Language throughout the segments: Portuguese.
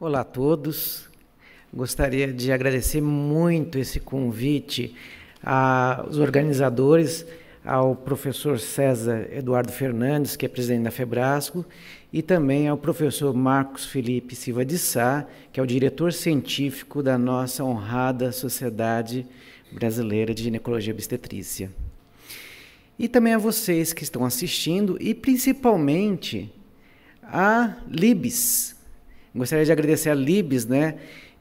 Olá a todos. Gostaria de agradecer muito esse convite aos organizadores, ao professor César Eduardo Fernandes, que é presidente da Febrasco, e também ao professor Marcos Felipe Silva de Sá, que é o diretor científico da nossa honrada Sociedade Brasileira de Ginecologia Obstetrícia. E também a vocês que estão assistindo e principalmente a Libs. Gostaria de agradecer a Libes, né?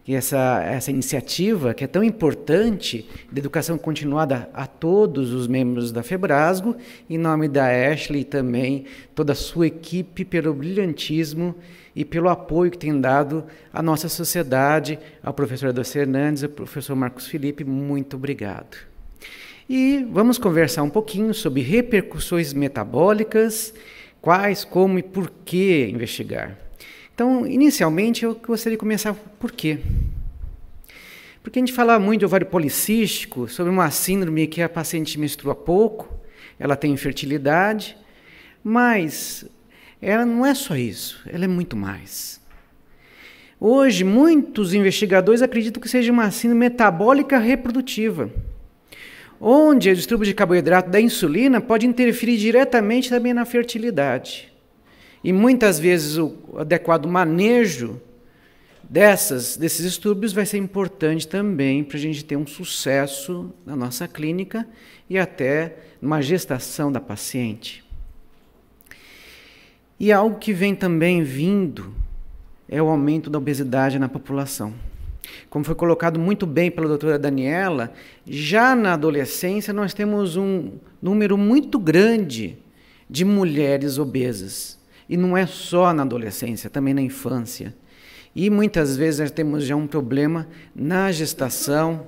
que essa, essa iniciativa que é tão importante de educação continuada a todos os membros da Febrasgo, em nome da Ashley e também toda a sua equipe pelo brilhantismo e pelo apoio que tem dado à nossa sociedade, ao professor Adoce Hernandes, ao professor Marcos Felipe, muito obrigado. E vamos conversar um pouquinho sobre repercussões metabólicas, quais, como e por que investigar. Então, inicialmente, eu gostaria de começar por quê? Porque a gente fala muito de ovário policístico, sobre uma síndrome que a paciente menstrua pouco, ela tem infertilidade, mas ela não é só isso, ela é muito mais. Hoje, muitos investigadores acreditam que seja uma síndrome metabólica reprodutiva, onde o distúrbio de carboidrato da insulina pode interferir diretamente também na fertilidade. E muitas vezes o adequado manejo dessas, desses distúrbios vai ser importante também para a gente ter um sucesso na nossa clínica e até numa gestação da paciente. E algo que vem também vindo é o aumento da obesidade na população. Como foi colocado muito bem pela doutora Daniela, já na adolescência nós temos um número muito grande de mulheres obesas. E não é só na adolescência, também na infância. E muitas vezes nós temos já um problema na gestação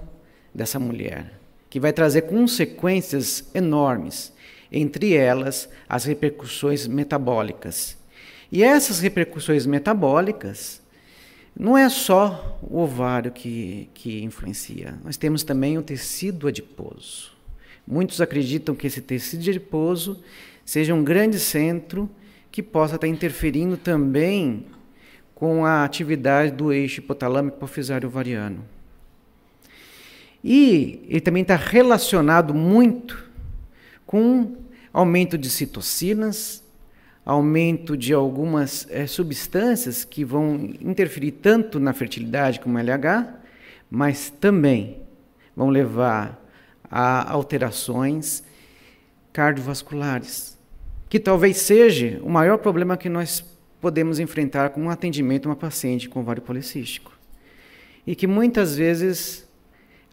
dessa mulher, que vai trazer consequências enormes, entre elas as repercussões metabólicas. E essas repercussões metabólicas não é só o ovário que, que influencia, nós temos também o tecido adiposo. Muitos acreditam que esse tecido adiposo seja um grande centro que possa estar interferindo também com a atividade do eixo hipotalâmico hipofisário ovariano. E ele também está relacionado muito com aumento de citocinas, aumento de algumas é, substâncias que vão interferir tanto na fertilidade como LH, mas também vão levar a alterações cardiovasculares que talvez seja o maior problema que nós podemos enfrentar com um atendimento a uma paciente com ovário policístico. E que muitas vezes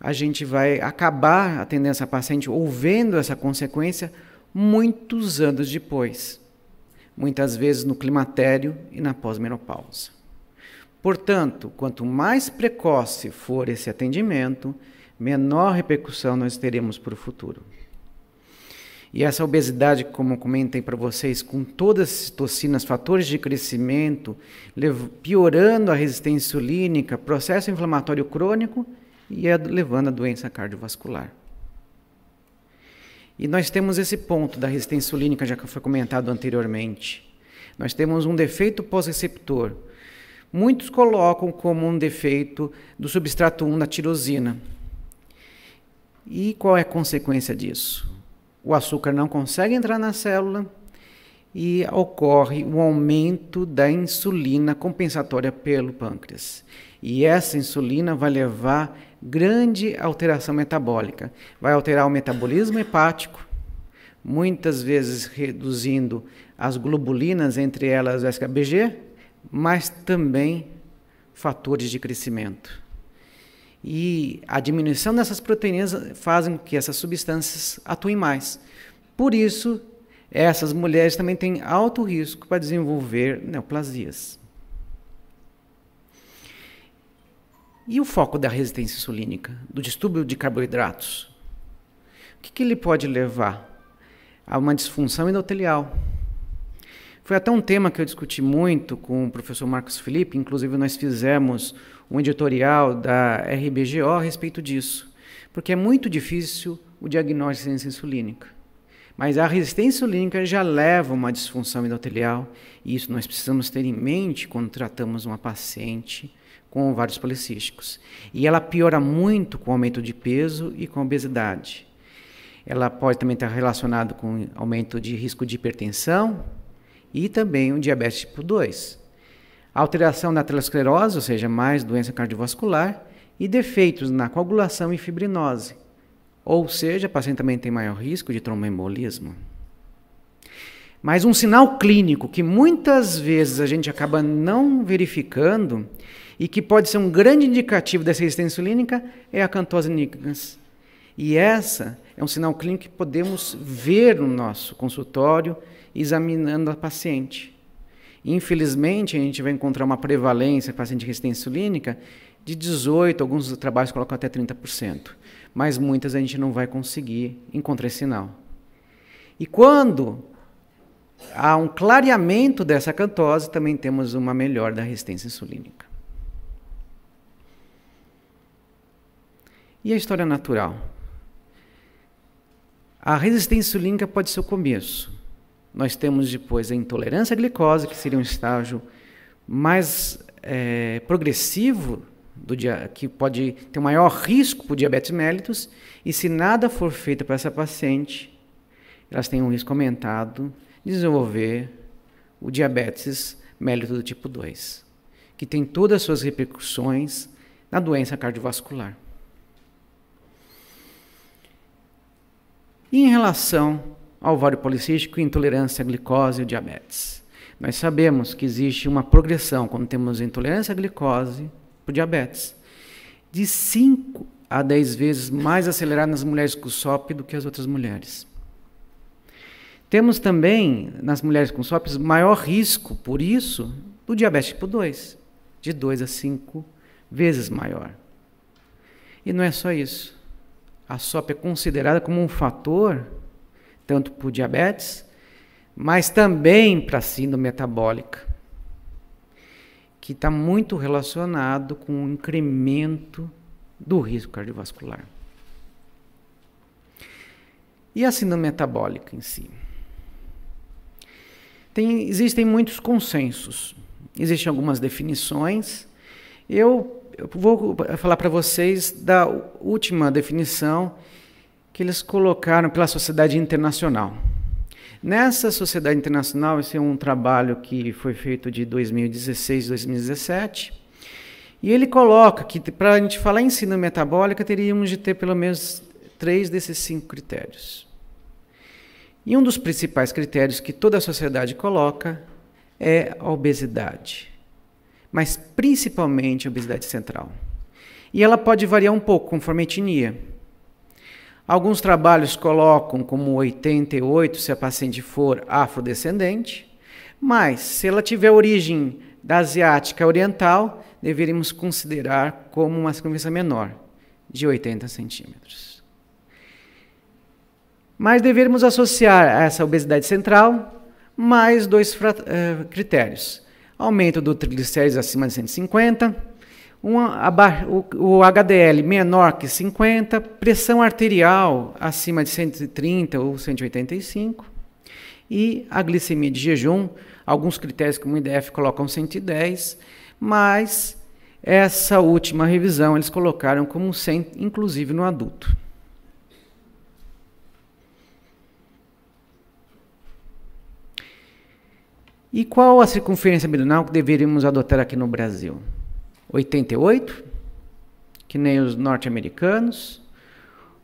a gente vai acabar atendendo essa paciente ou vendo essa consequência muitos anos depois, muitas vezes no climatério e na pós-menopausa. Portanto, quanto mais precoce for esse atendimento, menor repercussão nós teremos para o futuro. E essa obesidade, como comentei para vocês, com todas as citocinas, fatores de crescimento, piorando a resistência insulínica, processo inflamatório crônico e é levando a doença cardiovascular. E nós temos esse ponto da resistência insulínica, já que foi comentado anteriormente. Nós temos um defeito pós-receptor. Muitos colocam como um defeito do substrato 1 da tirosina. E qual é a consequência disso? o açúcar não consegue entrar na célula e ocorre o um aumento da insulina compensatória pelo pâncreas. E essa insulina vai levar grande alteração metabólica, vai alterar o metabolismo hepático, muitas vezes reduzindo as globulinas, entre elas o SKBG, mas também fatores de crescimento. E a diminuição dessas proteínas fazem com que essas substâncias atuem mais. Por isso, essas mulheres também têm alto risco para desenvolver neoplasias. E o foco da resistência insulínica, do distúrbio de carboidratos? O que, que ele pode levar? A uma disfunção endotelial. Foi até um tema que eu discuti muito com o professor Marcos Felipe, inclusive nós fizemos um editorial da RBGO a respeito disso, porque é muito difícil o diagnóstico de resistência insulínica. Mas a resistência insulínica já leva a uma disfunção endotelial, e isso nós precisamos ter em mente quando tratamos uma paciente com vários policísticos. E ela piora muito com o aumento de peso e com a obesidade. Ela pode também estar relacionada com aumento de risco de hipertensão e também o diabetes tipo 2 alteração na aterosclerose, ou seja, mais doença cardiovascular, e defeitos na coagulação e fibrinose. Ou seja, o paciente também tem maior risco de tromboembolismo. Mas um sinal clínico que muitas vezes a gente acaba não verificando e que pode ser um grande indicativo dessa resistência insulínica é a cantose nigrans. E essa é um sinal clínico que podemos ver no nosso consultório examinando a paciente. Infelizmente, a gente vai encontrar uma prevalência paciente de resistência insulínica de 18, alguns trabalhos colocam até 30%. Mas muitas a gente não vai conseguir encontrar esse sinal. E quando há um clareamento dessa cantose, também temos uma melhora da resistência insulínica. E a história natural? A resistência insulínica pode ser o começo, nós temos depois a intolerância à glicose, que seria um estágio mais é, progressivo do dia, que pode ter um maior risco para o diabetes mellitus, e se nada for feito para essa paciente, elas têm um risco aumentado de desenvolver o diabetes mellitus do tipo 2, que tem todas as suas repercussões na doença cardiovascular. E em relação ovário policístico, intolerância à glicose e diabetes. Nós sabemos que existe uma progressão quando temos intolerância à glicose por diabetes, de 5 a 10 vezes mais acelerada nas mulheres com SOP do que as outras mulheres. Temos também, nas mulheres com SOP, maior risco, por isso, do diabetes tipo 2, de 2 a 5 vezes maior. E não é só isso. A SOP é considerada como um fator tanto para o diabetes, mas também para a síndrome metabólica, que está muito relacionado com o incremento do risco cardiovascular. E a síndrome metabólica em si? Tem, existem muitos consensos, existem algumas definições. Eu, eu vou falar para vocês da última definição que eles colocaram pela Sociedade Internacional. Nessa Sociedade Internacional, esse é um trabalho que foi feito de 2016 2017, e ele coloca que para a gente falar em ensino metabólico, teríamos de ter pelo menos três desses cinco critérios. E um dos principais critérios que toda a sociedade coloca é a obesidade, mas principalmente a obesidade central. E ela pode variar um pouco conforme a etnia. Alguns trabalhos colocam como 88 se a paciente for afrodescendente, mas se ela tiver origem da asiática oriental, deveríamos considerar como uma circunferência menor, de 80 centímetros. Mas deveríamos associar a essa obesidade central mais dois eh, critérios: aumento do triglicérides acima de 150 uma, o, o HDL menor que 50, pressão arterial acima de 130 ou 185 e a glicemia de jejum, alguns critérios como o IDF colocam 110, mas essa última revisão eles colocaram como 100, inclusive no adulto. E qual a circunferência abdominal que deveríamos adotar aqui no Brasil? 88, que nem os norte-americanos,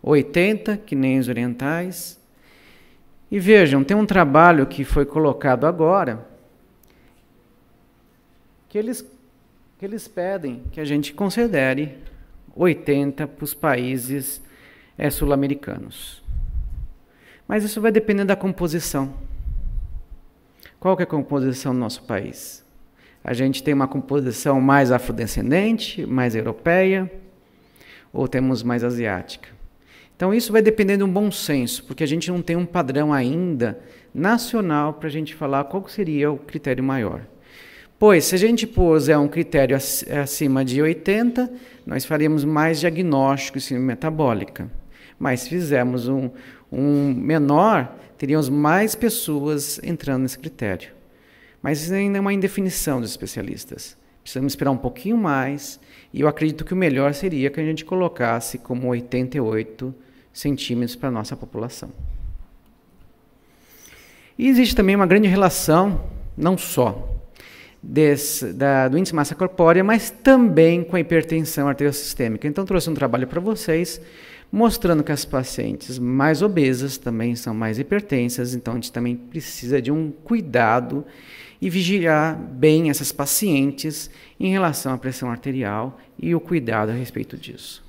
80, que nem os orientais. E vejam, tem um trabalho que foi colocado agora que eles, que eles pedem que a gente considere 80 para os países é, sul-americanos. Mas isso vai depender da composição. Qual que é a composição do nosso país? A gente tem uma composição mais afrodescendente, mais europeia, ou temos mais asiática. Então isso vai dependendo de um bom senso, porque a gente não tem um padrão ainda nacional para a gente falar qual seria o critério maior. Pois, se a gente puser é, um critério acima de 80, nós faríamos mais diagnóstico e metabólica. Mas se fizermos um, um menor, teríamos mais pessoas entrando nesse critério. Mas isso ainda é uma indefinição dos especialistas. Precisamos esperar um pouquinho mais, e eu acredito que o melhor seria que a gente colocasse como 88 centímetros para a nossa população. E existe também uma grande relação, não só desse, da, do índice de massa corpórea, mas também com a hipertensão arteriosistêmica. Então, trouxe um trabalho para vocês mostrando que as pacientes mais obesas também são mais hipertensas, então a gente também precisa de um cuidado e vigiar bem essas pacientes em relação à pressão arterial e o cuidado a respeito disso.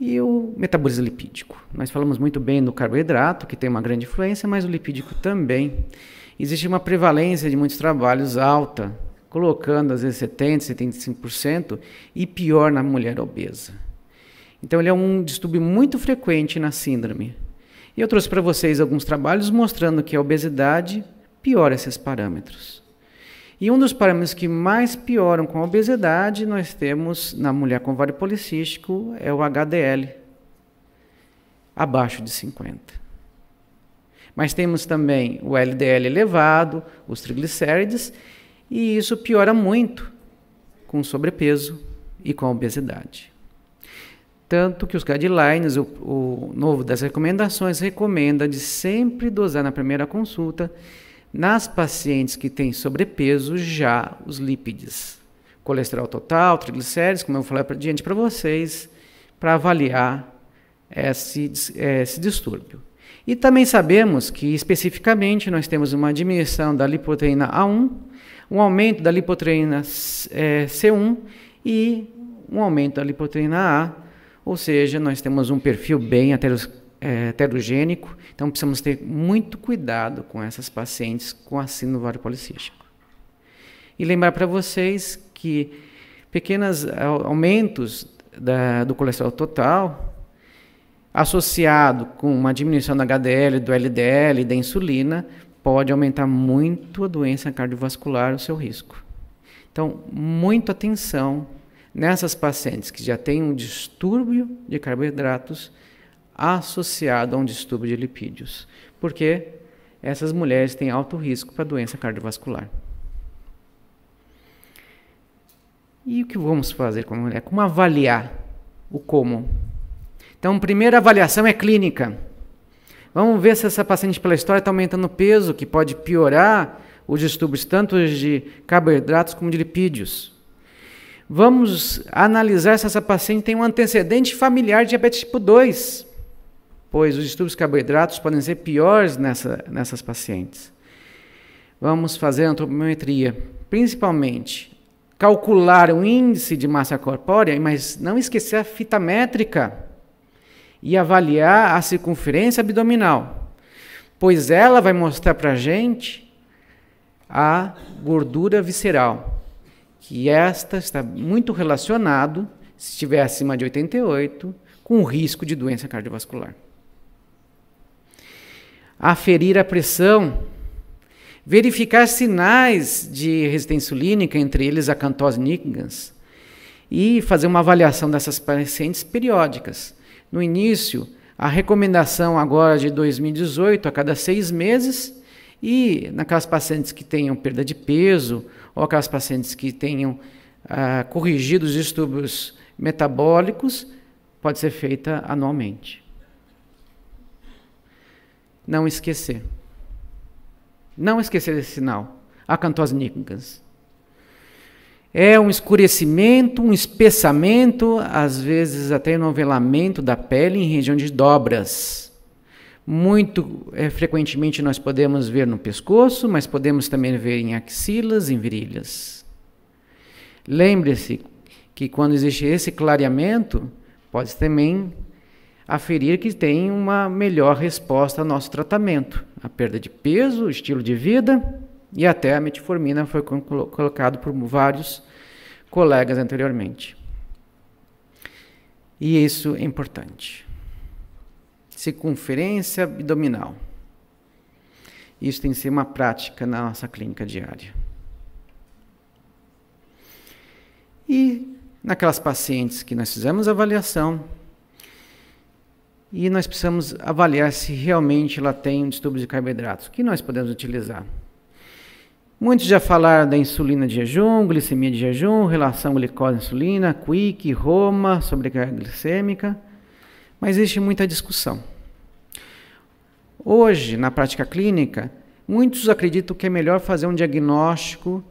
E o metabolismo lipídico. Nós falamos muito bem do carboidrato, que tem uma grande influência, mas o lipídico também. Existe uma prevalência de muitos trabalhos alta, colocando às vezes 70%, 75% e pior na mulher obesa. Então ele é um distúrbio muito frequente na síndrome. E eu trouxe para vocês alguns trabalhos mostrando que a obesidade piora esses parâmetros. E um dos parâmetros que mais pioram com a obesidade, nós temos na mulher com ovário policístico, é o HDL, abaixo de 50. Mas temos também o LDL elevado, os triglicérides, e isso piora muito com sobrepeso e com obesidade. Tanto que os guidelines, o, o novo das recomendações, recomenda de sempre dosar na primeira consulta nas pacientes que têm sobrepeso, já os lípides, colesterol total, triglicéridos, como eu falei falar diante para vocês, para avaliar esse, esse distúrbio. E também sabemos que, especificamente, nós temos uma diminuição da lipoproteína A1, um aumento da lipoproteína é, C1 e um aumento da lipoproteína A, ou seja, nós temos um perfil bem os é, Então, precisamos ter muito cuidado com essas pacientes com assino ovário policístico. E lembrar para vocês que pequenos aumentos da, do colesterol total, associado com uma diminuição do HDL, do LDL, da insulina, pode aumentar muito a doença cardiovascular, o seu risco. Então, muita atenção nessas pacientes que já têm um distúrbio de carboidratos associado a um distúrbio de lipídios, porque essas mulheres têm alto risco para doença cardiovascular. E o que vamos fazer com a mulher? Como avaliar o como? Então, primeira avaliação é clínica. Vamos ver se essa paciente pela história está aumentando peso, que pode piorar os distúrbios tanto de carboidratos como de lipídios. Vamos analisar se essa paciente tem um antecedente familiar de diabetes tipo 2 pois os distúrbios carboidratos podem ser piores nessa, nessas pacientes. Vamos fazer antropometria, principalmente calcular o índice de massa corpórea, mas não esquecer a fita métrica e avaliar a circunferência abdominal, pois ela vai mostrar para a gente a gordura visceral, que esta está muito relacionado, se estiver acima de 88, com o risco de doença cardiovascular aferir a pressão, verificar sinais de resistência insulínica, entre eles a cantose Nickens, e fazer uma avaliação dessas pacientes periódicas. No início, a recomendação agora de 2018 a cada seis meses, e naquelas pacientes que tenham perda de peso, ou aquelas pacientes que tenham ah, corrigido os distúrbios metabólicos, pode ser feita anualmente não esquecer. Não esquecer esse sinal. Acantosnicas. É um escurecimento, um espessamento, às vezes até novelamento da pele em região de dobras. Muito é, frequentemente nós podemos ver no pescoço, mas podemos também ver em axilas, em virilhas. Lembre-se que quando existe esse clareamento, pode também aferir que tem uma melhor resposta ao nosso tratamento, a perda de peso, estilo de vida e até a metformina foi colocado por vários colegas anteriormente. E isso é importante. Circunferência abdominal. Isso tem que ser uma prática na nossa clínica diária. E naquelas pacientes que nós fizemos avaliação, e nós precisamos avaliar se realmente ela tem um distúrbio de carboidratos. O que nós podemos utilizar? Muitos já falaram da insulina de jejum, glicemia de jejum, relação glicose-insulina, quick, Roma, sobrecarga glicêmica, mas existe muita discussão. Hoje, na prática clínica, muitos acreditam que é melhor fazer um diagnóstico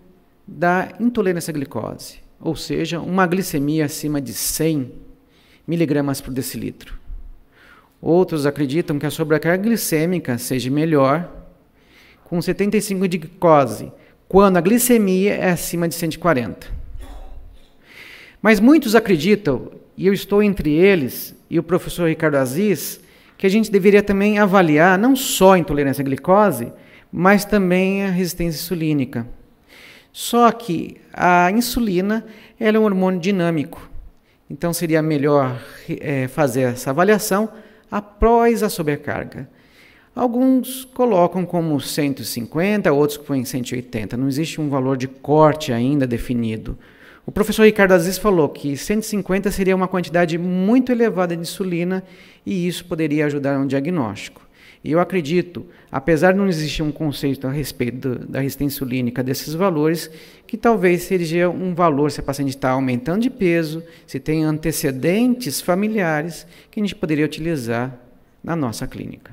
da intolerância à glicose, ou seja, uma glicemia acima de 100 miligramas por decilitro. Outros acreditam que a sobrecarga glicêmica seja melhor com 75 de glicose, quando a glicemia é acima de 140. Mas muitos acreditam, e eu estou entre eles, e o professor Ricardo Aziz, que a gente deveria também avaliar não só a intolerância à glicose, mas também a resistência insulínica. Só que a insulina ela é um hormônio dinâmico. Então seria melhor é, fazer essa avaliação após a sobrecarga. Alguns colocam como 150, outros põem 180. Não existe um valor de corte ainda definido. O professor Ricardo Aziz falou que 150 seria uma quantidade muito elevada de insulina e isso poderia ajudar um diagnóstico. E eu acredito, apesar de não existir um conceito a respeito do, da resistência insulínica desses valores, que talvez seja um valor se a paciente está aumentando de peso, se tem antecedentes familiares, que a gente poderia utilizar na nossa clínica.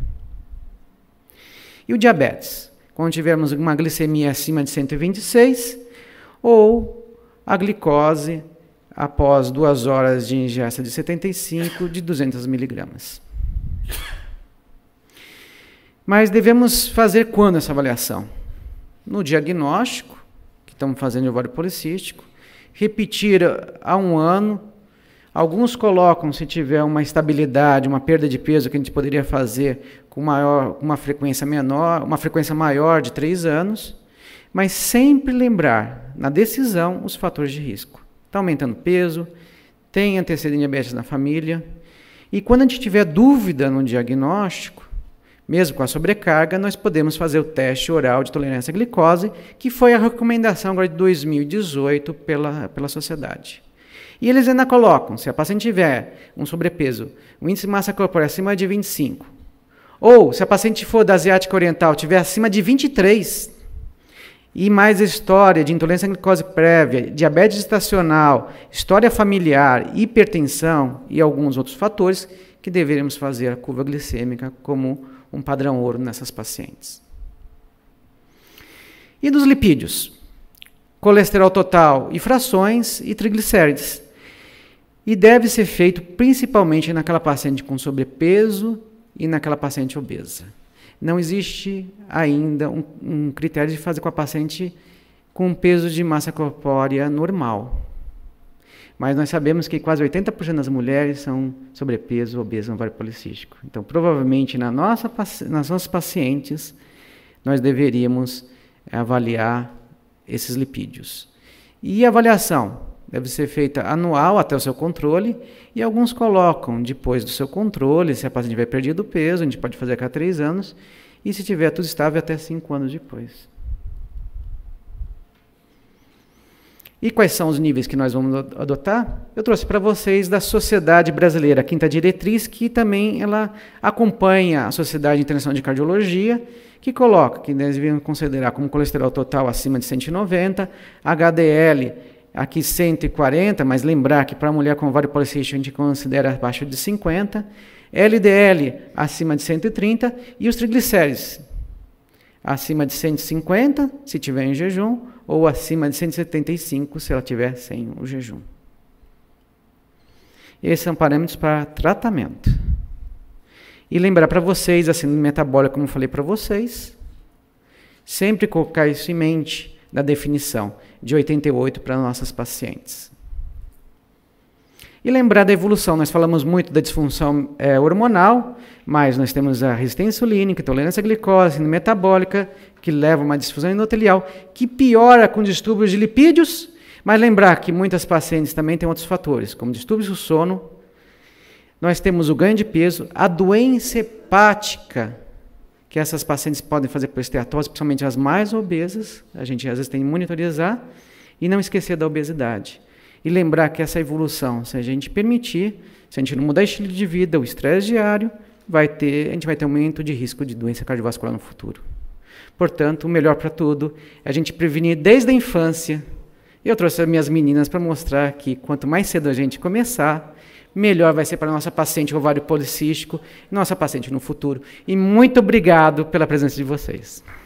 E o diabetes? Quando tivermos uma glicemia acima de 126 ou a glicose após duas horas de ingesta de 75 de 200 miligramas. Mas devemos fazer quando essa avaliação? No diagnóstico, que estamos fazendo de ovário policístico, repetir a um ano. Alguns colocam, se tiver uma estabilidade, uma perda de peso que a gente poderia fazer com maior, uma frequência menor, uma frequência maior de três anos, mas sempre lembrar na decisão os fatores de risco. Está aumentando peso, tem antecedente de diabetes na família, e quando a gente tiver dúvida no diagnóstico, mesmo com a sobrecarga, nós podemos fazer o teste oral de tolerância à glicose, que foi a recomendação agora de 2018 pela, pela sociedade. E eles ainda colocam, se a paciente tiver um sobrepeso, um índice de massa corporal acima de 25, ou se a paciente for da asiática oriental, tiver acima de 23, e mais história de intolerância à glicose prévia, diabetes gestacional, história familiar, hipertensão e alguns outros fatores que deveríamos fazer a curva glicêmica como um padrão ouro nessas pacientes. E dos lipídios? Colesterol total e frações e triglicérides. E deve ser feito principalmente naquela paciente com sobrepeso e naquela paciente obesa. Não existe ainda um, um critério de fazer com a paciente com peso de massa corpórea normal. Mas nós sabemos que quase 80% das mulheres são sobrepeso, obesas, ovário policístico. Então, provavelmente, na nossa, nas nossas pacientes, nós deveríamos avaliar esses lipídios. E a avaliação deve ser feita anual até o seu controle, e alguns colocam depois do seu controle, se a paciente tiver perdido peso, a gente pode fazer a cada três anos, e se tiver tudo estável, até cinco anos depois. E quais são os níveis que nós vamos adotar? Eu trouxe para vocês da Sociedade Brasileira, a quinta diretriz, que também ela acompanha a Sociedade Internacional de Cardiologia, que coloca que nós devemos considerar como colesterol total acima de 190, HDL aqui 140, mas lembrar que para mulher com ovário policístico a gente considera abaixo de 50, LDL acima de 130 e os triglicérides acima de 150, se tiver em jejum, ou acima de 175 se ela tiver sem o jejum. Esses são parâmetros para tratamento. E lembrar para vocês, a síndrome metabólica, como eu falei para vocês, sempre colocar isso em mente na definição de 88 para nossas pacientes. E lembrar da evolução, nós falamos muito da disfunção é, hormonal, mas nós temos a resistência insulínica, intolerância à glicose, síndrome metabólica, que leva a uma disfusão endotelial, que piora com distúrbios de lipídios, mas lembrar que muitas pacientes também têm outros fatores, como distúrbios do sono, nós temos o ganho de peso, a doença hepática, que essas pacientes podem fazer por esteatose, principalmente as mais obesas, a gente às vezes tem que monitorizar, e não esquecer da obesidade. E lembrar que essa evolução, se a gente permitir, se a gente não mudar o estilo de vida, o estresse diário, vai ter, a gente vai ter um aumento de risco de doença cardiovascular no futuro. Portanto, o melhor para tudo é a gente prevenir desde a infância. Eu trouxe as minhas meninas para mostrar que quanto mais cedo a gente começar, melhor vai ser para a nossa paciente ovário policístico, nossa paciente no futuro. E muito obrigado pela presença de vocês.